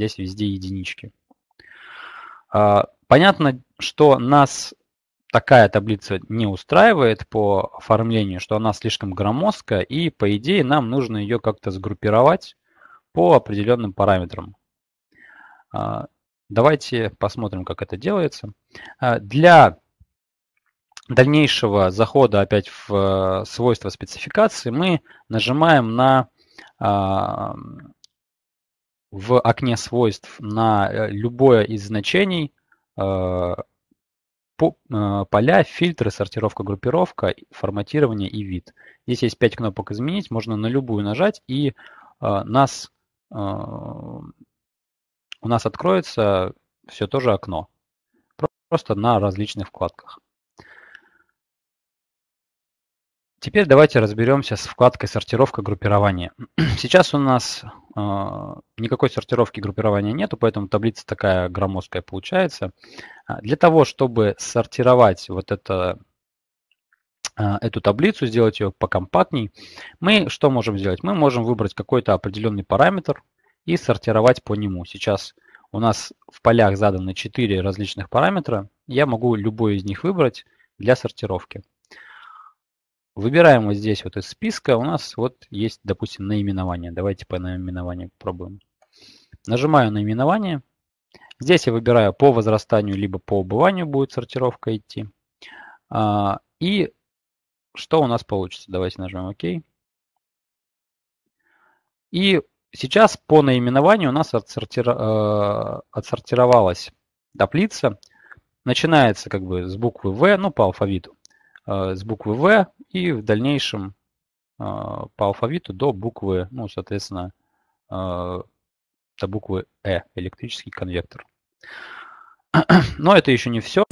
здесь везде единички. А, понятно, что нас такая таблица не устраивает по оформлению, что она слишком громоздкая, и по идее нам нужно ее как-то сгруппировать по определенным параметрам. А, давайте посмотрим, как это делается. А, для дальнейшего захода опять в э, свойства спецификации мы нажимаем на в окне свойств на э, любое из значений э, э, поля, фильтры, сортировка, группировка, форматирование и вид. Здесь есть 5 кнопок «Изменить», можно на любую нажать, и э, нас, у нас откроется все то же окно, просто на различных вкладках. Теперь давайте разберемся с вкладкой «Сортировка группирования». Сейчас у нас а, никакой сортировки группирования нету, поэтому таблица такая громоздкая получается. А, для того, чтобы сортировать вот это, а, эту таблицу, сделать ее покомпактней, мы что можем сделать? Мы можем выбрать какой-то определенный параметр и сортировать по нему. Сейчас у нас в полях заданы 4 различных параметра. Я могу любой из них выбрать для сортировки. Выбираем вот здесь вот из списка. У нас вот есть, допустим, наименование. Давайте по наименованию попробуем. Нажимаю наименование. Здесь я выбираю по возрастанию, либо по убыванию будет сортировка идти. А, и что у нас получится? Давайте нажмем ОК. И сейчас по наименованию у нас э, отсортировалась таблица. Начинается как бы с буквы В, ну по алфавиту. Э, с буквы В и в дальнейшем э, по алфавиту до буквы, ну, соответственно, э, до буквы Э, электрический конвектор. Но это еще не все.